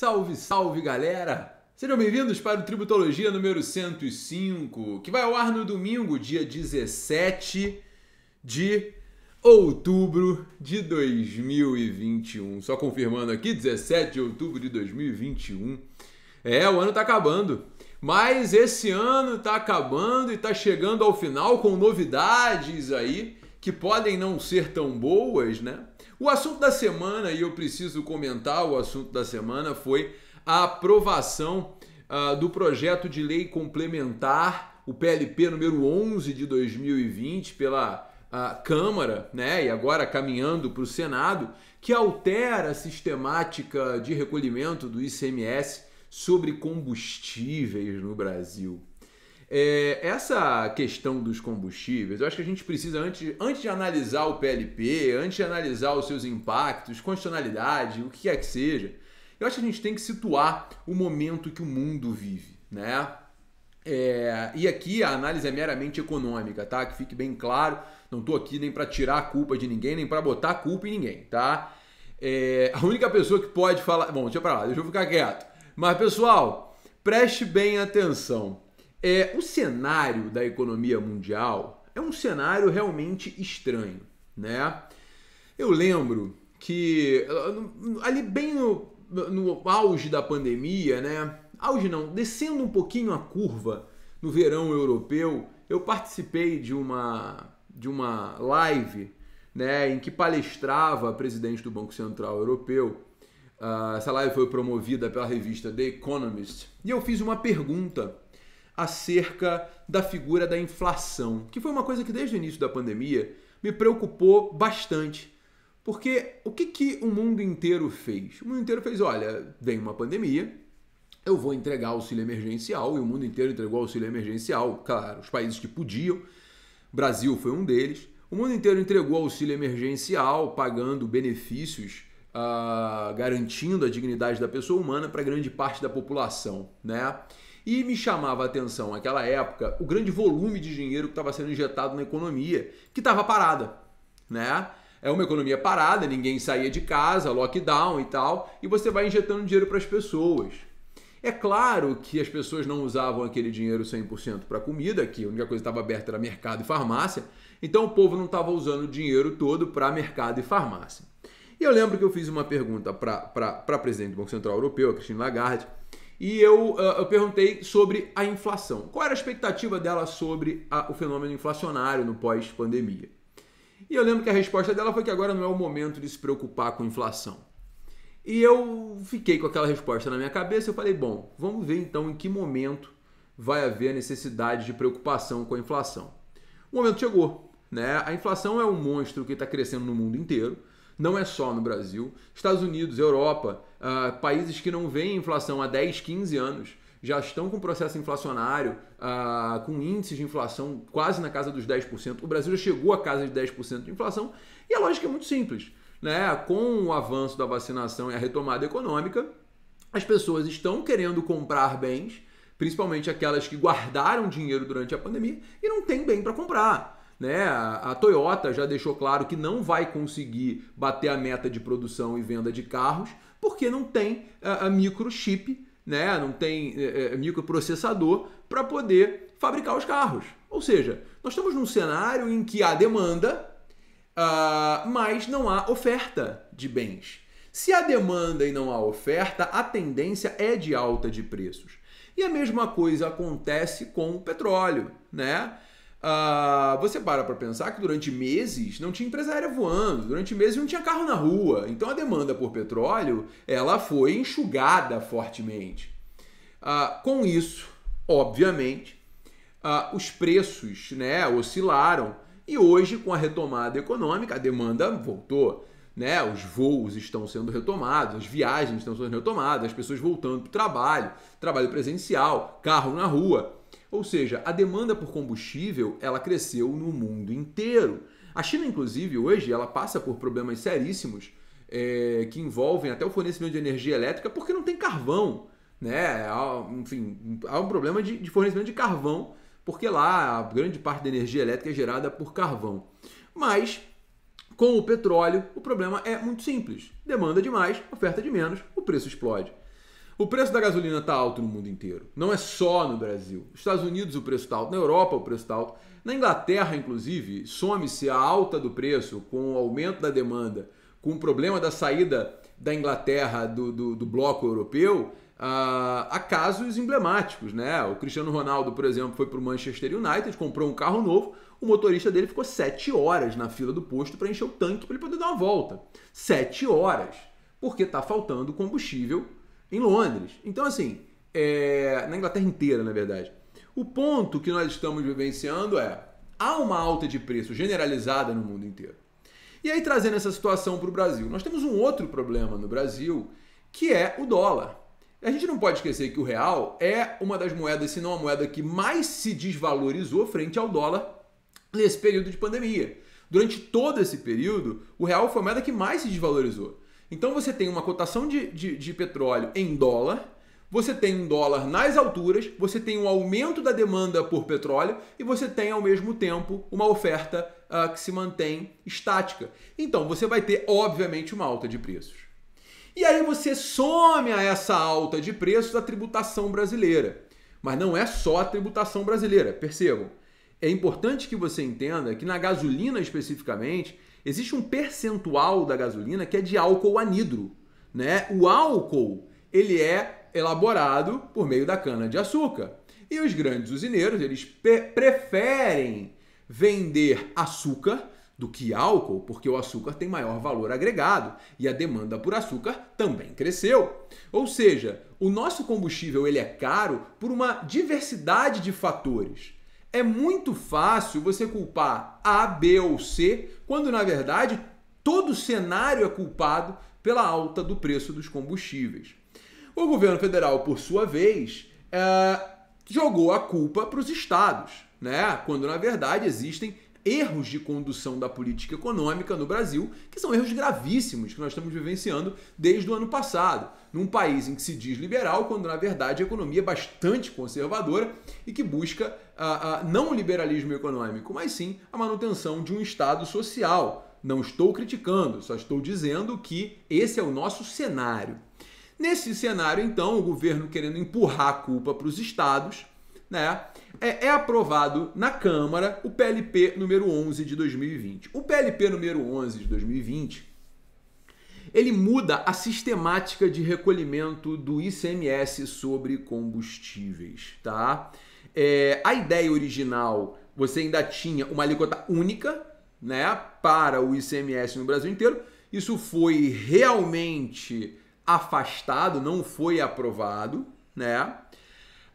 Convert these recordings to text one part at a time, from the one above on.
Salve, salve galera! Sejam bem-vindos para o Tributologia número 105, que vai ao ar no domingo, dia 17 de outubro de 2021. Só confirmando aqui, 17 de outubro de 2021. É, o ano tá acabando. Mas esse ano tá acabando e tá chegando ao final com novidades aí que podem não ser tão boas, né? O assunto da semana, e eu preciso comentar o assunto da semana, foi a aprovação uh, do projeto de lei complementar, o PLP número 11 de 2020, pela uh, Câmara, né, e agora caminhando para o Senado, que altera a sistemática de recolhimento do ICMS sobre combustíveis no Brasil. É, essa questão dos combustíveis, eu acho que a gente precisa, antes, antes de analisar o PLP, antes de analisar os seus impactos, constitucionalidade, o que quer que seja, eu acho que a gente tem que situar o momento que o mundo vive, né? É, e aqui a análise é meramente econômica, tá? Que fique bem claro. Não estou aqui nem para tirar a culpa de ninguém, nem para botar a culpa em ninguém, tá? É, a única pessoa que pode falar. Bom, deixa para lá, deixa eu ficar quieto. Mas pessoal, preste bem atenção. É, o cenário da economia mundial é um cenário realmente estranho, né? Eu lembro que ali bem no, no auge da pandemia, né? Auge não, descendo um pouquinho a curva no verão europeu, eu participei de uma de uma live, né, em que palestrava a presidente do Banco Central Europeu. Uh, essa live foi promovida pela revista The Economist e eu fiz uma pergunta acerca da figura da inflação, que foi uma coisa que desde o início da pandemia me preocupou bastante. Porque o que, que o mundo inteiro fez? O mundo inteiro fez: olha, vem uma pandemia, eu vou entregar auxílio emergencial, e o mundo inteiro entregou auxílio emergencial, claro, os países que podiam, Brasil foi um deles. O mundo inteiro entregou auxílio emergencial, pagando benefícios, uh, garantindo a dignidade da pessoa humana para grande parte da população, né? E me chamava a atenção naquela época o grande volume de dinheiro que estava sendo injetado na economia, que estava parada, né? É uma economia parada, ninguém saía de casa, lockdown e tal, e você vai injetando dinheiro para as pessoas. É claro que as pessoas não usavam aquele dinheiro 100% para comida, que a única coisa que estava aberta era mercado e farmácia, então o povo não estava usando o dinheiro todo para mercado e farmácia. E eu lembro que eu fiz uma pergunta para a presidente do Banco Central Europeu, a Christine Lagarde, e eu, ah, eu perguntei sobre a inflação. Qual era a expectativa dela sobre a, o fenômeno inflacionário no pós-pandemia? E eu lembro que a resposta dela foi que agora não é o momento de se preocupar com inflação. E eu fiquei com aquela resposta na minha cabeça. Eu falei, bom, vamos ver então em que momento vai haver a necessidade de preocupação com a inflação. O momento chegou, né? A inflação é um monstro que está crescendo no mundo inteiro não é só no Brasil. Estados Unidos, Europa, uh, países que não veem inflação há 10, 15 anos, já estão com processo inflacionário, uh, com índices de inflação quase na casa dos 10%. O Brasil já chegou à casa de 10% de inflação e a lógica é muito simples. Né? Com o avanço da vacinação e a retomada econômica, as pessoas estão querendo comprar bens, principalmente aquelas que guardaram dinheiro durante a pandemia e não têm bem para comprar. Né? A, Toyota já deixou claro que não vai conseguir bater a meta de produção e venda de carros porque não tem a, microchip, né? não tem é, é, microprocessador para poder fabricar os carros. Ou seja, nós estamos num cenário em que há demanda, uh, mas não há oferta de bens. Se há demanda e não há oferta, a tendência é de alta de preços. E a mesma coisa acontece com o petróleo, né? Uh, você para para pensar que durante meses não tinha empresária voando, durante meses não tinha carro na rua. Então a demanda por petróleo ela foi enxugada fortemente. Uh, com isso, obviamente, uh, os preços né, oscilaram e hoje, com a retomada econômica, a demanda voltou. Né? Os voos estão sendo retomados, as viagens estão sendo retomadas, as pessoas voltando para o trabalho, trabalho presencial, carro na rua. Ou seja, a demanda por combustível ela cresceu no mundo inteiro. A China, inclusive, hoje ela passa por problemas seríssimos é, que envolvem até o fornecimento de energia elétrica porque não tem carvão. Né? enfim, há um problema de, de fornecimento de carvão, porque lá a grande parte da energia elétrica é gerada por carvão. Mas com o petróleo, o problema é muito simples: demanda demais, oferta de menos, o preço explode. O preço da gasolina está alto no mundo inteiro. Não é só no Brasil. Nos Estados Unidos o preço está alto, na Europa o preço está alto. Na Inglaterra, inclusive, some-se a alta do preço com o aumento da demanda, com o problema da saída da Inglaterra do, do, do bloco europeu, a, ah, a casos emblemáticos. Né? O Cristiano Ronaldo, por exemplo, foi para o Manchester United, comprou um carro novo, o motorista dele ficou sete horas na fila do posto para encher o tanque para ele poder dar uma volta. Sete horas! Porque está faltando combustível em Londres. Então, assim, é, na Inglaterra inteira, na verdade. O ponto que nós estamos vivenciando é: há uma alta de preço generalizada no mundo inteiro. E aí, trazendo essa situação para o Brasil, nós temos um outro problema no Brasil, que é o dólar. A gente não pode esquecer que o real é uma das moedas, se não a moeda que mais se desvalorizou frente ao dólar nesse período de pandemia. Durante todo esse período, o real foi a moeda que mais se desvalorizou. Então você tem uma cotação de, de, de petróleo em dólar, você tem um dólar nas alturas, você tem um aumento da demanda por petróleo e você tem ao mesmo tempo uma oferta uh, que se mantém estática. Então você vai ter, obviamente, uma alta de preços. E aí você some a essa alta de preços a tributação brasileira. Mas não é só a tributação brasileira, percebam. É importante que você entenda que na gasolina especificamente, Existe um percentual da gasolina que é de álcool anidro, né? O álcool, ele é elaborado por meio da cana de açúcar. E os grandes usineiros, eles preferem vender açúcar do que álcool, porque o açúcar tem maior valor agregado e a demanda por açúcar também cresceu. Ou seja, o nosso combustível ele é caro por uma diversidade de fatores. É muito fácil você culpar A, B ou C, quando na verdade todo o cenário é culpado pela alta do preço dos combustíveis. O governo federal, por sua vez, é, jogou a culpa para os estados, né? quando na verdade existem erros de condução da política econômica no Brasil, que são erros gravíssimos que nós estamos vivenciando desde o ano passado, num país em que se diz liberal, quando na verdade a economia é bastante conservadora e que busca ah, ah não o liberalismo econômico, mas sim a manutenção de um Estado social. Não estou criticando, só estou dizendo que esse é o nosso cenário. Nesse cenário, então, o governo querendo empurrar a culpa para os estados, né? É, é, aprovado na Câmara o PLP número 11 de 2020. O PLP número 11 de 2020 ele muda a sistemática de recolhimento do ICMS sobre combustíveis, tá? É, a ideia original, você ainda tinha uma alíquota única, né, para o ICMS no Brasil inteiro. Isso foi realmente afastado, não foi aprovado, né?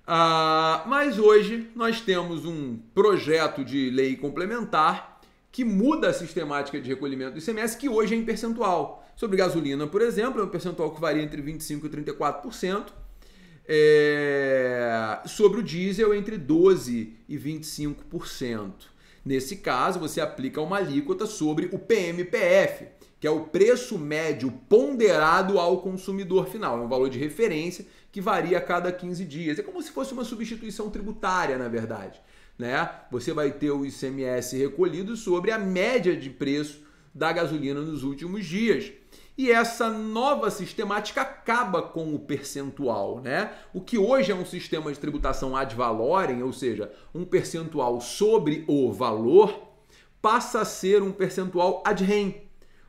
Ah, mas hoje nós temos um projeto de lei complementar que muda a sistemática de recolhimento do ICMS, que hoje é em percentual. Sobre gasolina, por exemplo, é um percentual que varia entre 25% e 34%. É... Sobre o diesel, entre 12% e 25%. Nesse caso, você aplica uma alíquota sobre o PMPF, que é o preço médio ponderado ao consumidor final, é um valor de referência que varia a cada 15 dias. É como se fosse uma substituição tributária, na verdade. Né? Você vai ter o ICMS recolhido sobre a média de preço da gasolina nos últimos dias. E essa nova sistemática acaba com o percentual, né? O que hoje é um sistema de tributação ad valorem, ou seja, um percentual sobre o valor, passa a ser um percentual ad rem,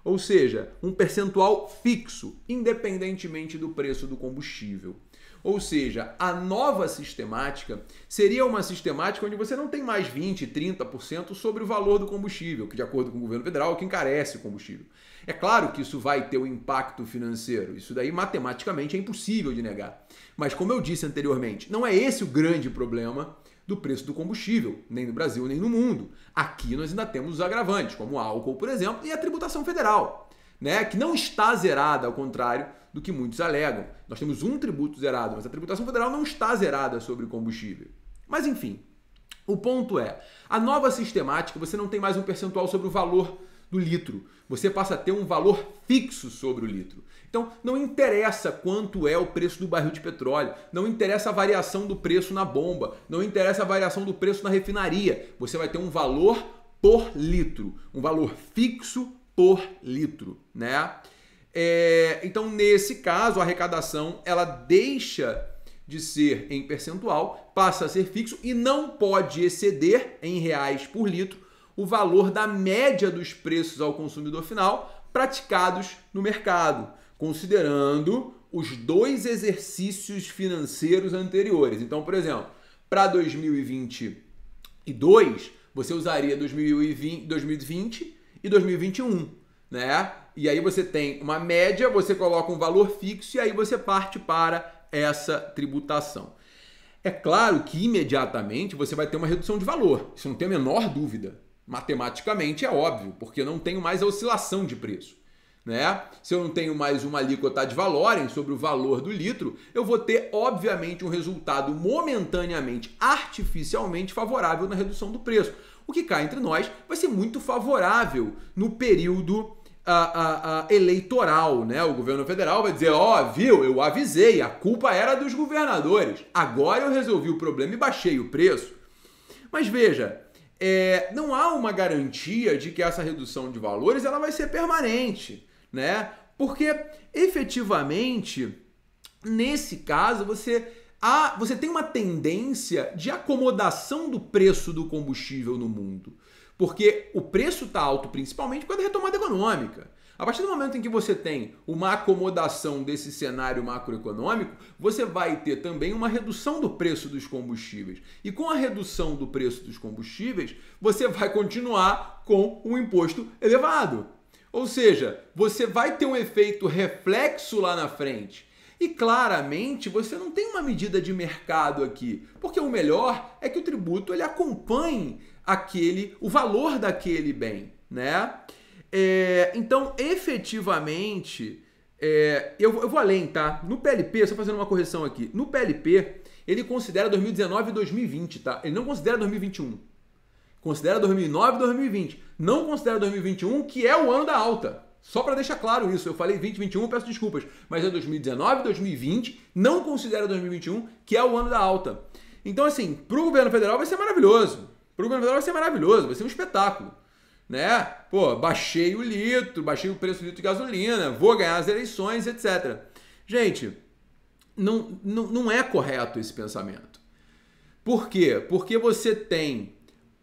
ou seja, um percentual fixo, independentemente do preço do combustível. Ou seja, a nova sistemática seria uma sistemática onde você não tem mais 20, 30% sobre o valor do combustível, que de acordo com o governo federal é o que encarece o combustível. É claro que isso vai ter um impacto financeiro, isso daí matematicamente é impossível de negar. Mas como eu disse anteriormente, não é esse o grande problema do preço do combustível, nem no Brasil, nem no mundo. Aqui nós ainda temos os agravantes, como o álcool, por exemplo, e a tributação federal né, que não está zerada, ao contrário do que muitos alegam. Nós temos um tributo zerado, mas a tributação federal não está zerada sobre o combustível. Mas enfim, o ponto é, a nova sistemática, você não tem mais um percentual sobre o valor do litro. Você passa a ter um valor fixo sobre o litro. Então, não interessa quanto é o preço do barril de petróleo, não interessa a variação do preço na bomba, não interessa a variação do preço na refinaria. Você vai ter um valor por litro, um valor fixo por litro, né? É, então, nesse caso, a arrecadação ela deixa de ser em percentual, passa a ser fixo e não pode exceder em reais por litro o valor da média dos preços ao consumidor final praticados no mercado, considerando os dois exercícios financeiros anteriores. Então, por exemplo, para 2022, você usaria 2020 e 2021, né? E aí você tem uma média, você coloca um valor fixo e aí você parte para essa tributação. É claro que imediatamente você vai ter uma redução de valor, isso não tem a menor dúvida. Matematicamente é óbvio, porque não tenho mais a oscilação de preço né? Se eu não tenho mais uma alíquota de valorem sobre o valor do litro, eu vou ter, obviamente, um resultado momentaneamente, artificialmente favorável na redução do preço. O que cá entre nós vai ser muito favorável no período ah, ah, ah, eleitoral, né? O governo federal vai dizer: ó, oh, viu, eu avisei, a culpa era dos governadores. Agora eu resolvi o problema e baixei o preço. Mas veja, é, não há uma garantia de que essa redução de valores ela vai ser permanente né? Porque efetivamente, nesse caso, você há, você tem uma tendência de acomodação do preço do combustível no mundo. Porque o preço está alto principalmente quando a retomada econômica. A partir do momento em que você tem uma acomodação desse cenário macroeconômico, você vai ter também uma redução do preço dos combustíveis. E com a redução do preço dos combustíveis, você vai continuar com um imposto elevado. Ou seja, você vai ter um efeito reflexo lá na frente. E claramente você não tem uma medida de mercado aqui, porque o melhor é que o tributo ele acompanhe aquele, o valor daquele bem, né? É, então, efetivamente, é, eu, eu, vou além, tá? No PLP, só fazendo uma correção aqui, no PLP ele considera 2019 e 2020, tá? Ele não considera 2021. Considera 2009 e 2020. Não considera 2021, que é o ano da alta. Só para deixar claro isso, eu falei 2021, peço desculpas, mas é 2019, 2020, não considera 2021, que é o ano da alta. Então, assim, para o governo federal vai ser maravilhoso. Para o governo federal vai ser maravilhoso, vai ser um espetáculo. Né? Pô, baixei o litro, baixei o preço do litro de gasolina, vou ganhar as eleições, etc. Gente, não, não, não é correto esse pensamento. Por quê? Porque você tem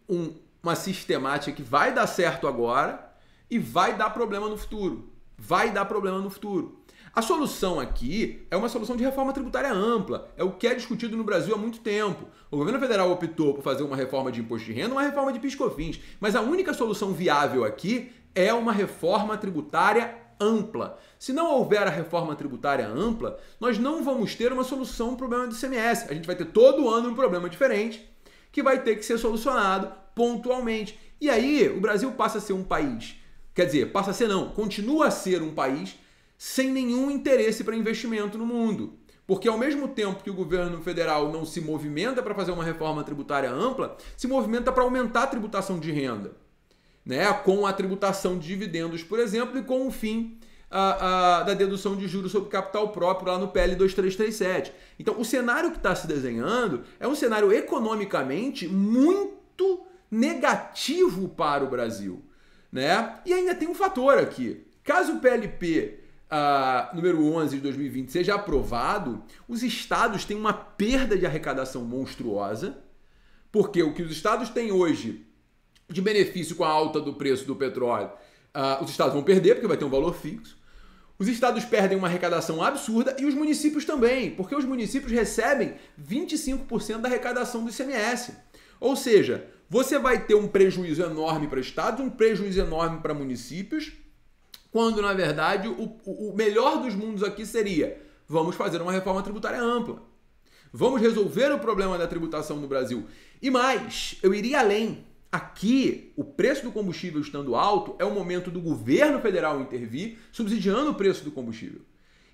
um, uma sistemática que vai dar certo agora e vai dar problema no futuro. Vai dar problema no futuro. A solução aqui é uma solução de reforma tributária ampla. É o que é discutido no Brasil há muito tempo. O governo federal optou por fazer uma reforma de imposto de renda, uma reforma de piscofins. Mas a única solução viável aqui é uma reforma tributária ampla. Se não houver a reforma tributária ampla, nós não vamos ter uma solução para o problema do ICMS. A gente vai ter todo ano um problema diferente que vai ter que ser solucionado pontualmente. E aí o Brasil passa a ser um país, quer dizer, passa a ser não, continua a ser um país sem nenhum interesse para investimento no mundo. Porque ao mesmo tempo que o governo federal não se movimenta para fazer uma reforma tributária ampla, se movimenta para aumentar a tributação de renda, né? com a tributação de dividendos, por exemplo, e com o fim a, a, da dedução de juros sobre capital próprio lá no PL 2337. Então, o cenário que está se desenhando é um cenário economicamente muito negativo para o Brasil. Né? E ainda tem um fator aqui. Caso o PLP uh, ah, número 11 de 2020 seja aprovado, os estados têm uma perda de arrecadação monstruosa, porque o que os estados têm hoje de benefício com a alta do preço do petróleo, uh, os estados vão perder, porque vai ter um valor fixo. Os estados perdem uma arrecadação absurda e os municípios também, porque os municípios recebem 25% da arrecadação do ICMS. Ou seja, você vai ter um prejuízo enorme para estados, um prejuízo enorme para municípios, quando na verdade o, o melhor dos mundos aqui seria: vamos fazer uma reforma tributária ampla. Vamos resolver o problema da tributação no Brasil. E mais, eu iria além. Aqui, o preço do combustível estando alto é o momento do governo federal intervir, subsidiando o preço do combustível.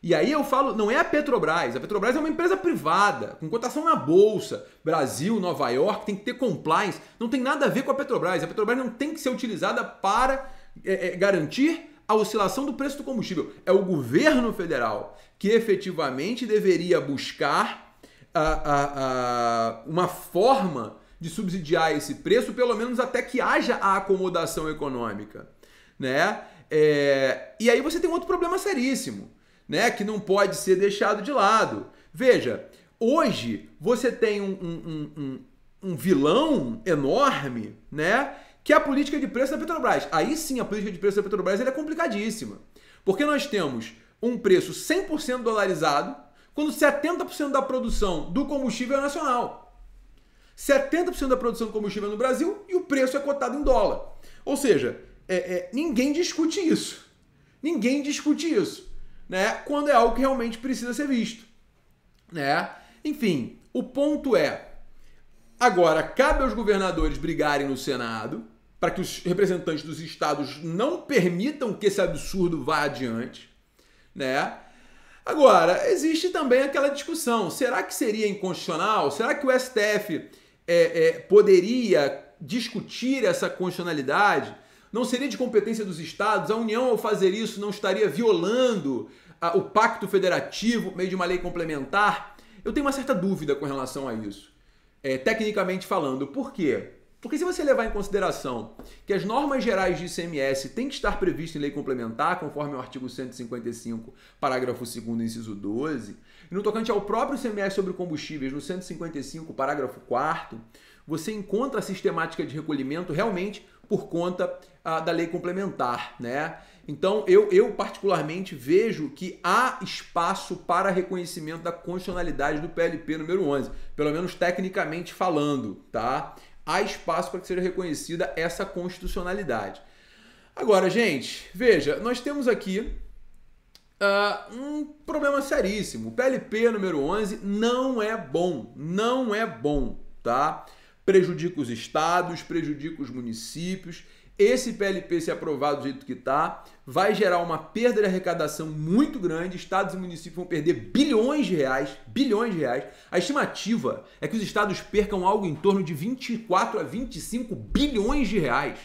E aí eu falo, não é a Petrobras, a Petrobras é uma empresa privada, com cotação na bolsa. Brasil, Nova York, tem que ter compliance, não tem nada a ver com a Petrobras. A Petrobras não tem que ser utilizada para é, é, garantir a oscilação do preço do combustível. É o governo federal que efetivamente deveria buscar uma forma de subsidiar esse preço, pelo menos até que haja a acomodação econômica, né? É, e aí você tem outro problema seríssimo, né? Que não pode ser deixado de lado. Veja, hoje você tem um, um, um, um vilão enorme, né? Que é a política de preço da Petrobras. Aí sim, a política de preço da Petrobras é complicadíssima. Porque nós temos um preço 100% dolarizado, quando 70% da produção do combustível é nacional. 70% da produção de combustível no Brasil e o preço é cotado em dólar. Ou seja, é, é, ninguém discute isso. Ninguém discute isso. Né? Quando é algo que realmente precisa ser visto. Né? Enfim, o ponto é. Agora, cabe aos governadores brigarem no Senado para que os representantes dos estados não permitam que esse absurdo vá adiante. Né? Agora, existe também aquela discussão: será que seria inconstitucional? Será que o STF é, é, poderia discutir essa constitucionalidade, não seria de competência dos estados, a União, ao fazer isso, não estaria violando a, o pacto federativo, meio de uma lei complementar? Eu tenho uma certa dúvida com relação a isso, é, tecnicamente falando. Por quê? Porque se você levar em consideração que as normas gerais de ICMS têm que estar previstas em lei complementar, conforme o artigo 155, parágrafo 2 inciso 12, e no tocante ao próprio ICMS sobre combustíveis, no 155, parágrafo 4 você encontra a sistemática de recolhimento realmente por conta ah, da lei complementar, né? Então, eu, eu particularmente vejo que há espaço para reconhecimento da constitucionalidade do PLP número 11, pelo menos tecnicamente falando, tá? há espaço para que seja reconhecida essa constitucionalidade. Agora, gente, veja, nós temos aqui uh, um problema seríssimo. O PLP número 11 não é bom, não é bom, tá? Prejudica os estados, prejudica os municípios esse PLP, se aprovado do jeito que está, vai gerar uma perda de arrecadação muito grande. Estados e municípios vão perder bilhões de reais, bilhões de reais. A estimativa é que os estados percam algo em torno de 24 a 25 bilhões de reais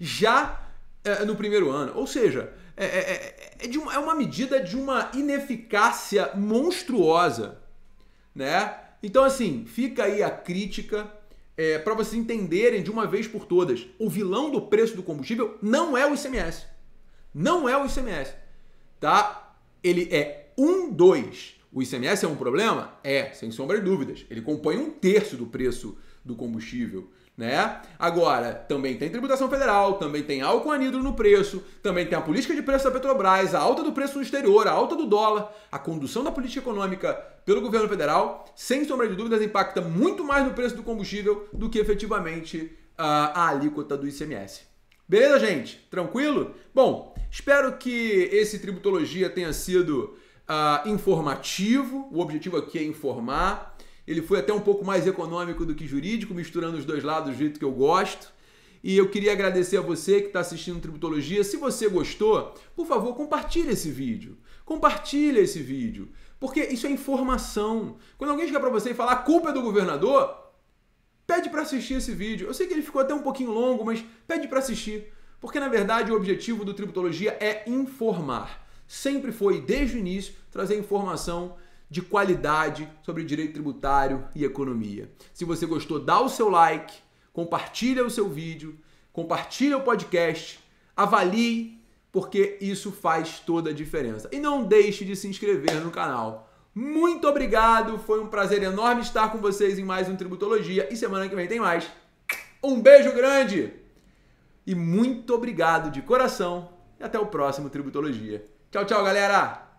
já é, no primeiro ano. Ou seja, é, é, é, é uma, é uma medida de uma ineficácia monstruosa, né? Então, assim, fica aí a crítica é, para vocês entenderem de uma vez por todas, o vilão do preço do combustível não é o ICMS. Não é o ICMS, tá? Ele é um dois. O ICMS é um problema? É, sem sombra de dúvidas. Ele compõe um terço do preço do combustível né? Agora, também tem tributação federal, também tem álcool anidro no preço, também tem a política de preço da Petrobras, a alta do preço no exterior, a alta do dólar, a condução da política econômica pelo governo federal, sem sombra de dúvidas, impacta muito mais no preço do combustível do que efetivamente ah, a alíquota do ICMS. Beleza, gente? Tranquilo? Bom, espero que esse Tributologia tenha sido uh, informativo. O objetivo aqui é informar ele foi até um pouco mais econômico do que jurídico, misturando os dois lados do jeito que eu gosto. E eu queria agradecer a você que está assistindo Tributologia. Se você gostou, por favor, compartilhe esse vídeo. Compartilhe esse vídeo. Porque isso é informação. Quando alguém chega para você e fala a culpa é do governador, pede para assistir esse vídeo. Eu sei que ele ficou até um pouquinho longo, mas pede para assistir. Porque na verdade o objetivo do Tributologia é informar. Sempre foi, desde o início, trazer informação de qualidade sobre direito tributário e economia. Se você gostou, dá o seu like, compartilha o seu vídeo, compartilha o podcast, avalie, porque isso faz toda a diferença. E não deixe de se inscrever no canal. Muito obrigado, foi um prazer enorme estar com vocês em mais um Tributologia e semana que vem tem mais. Um beijo grande e muito obrigado de coração e até o próximo Tributologia. Tchau, tchau, galera!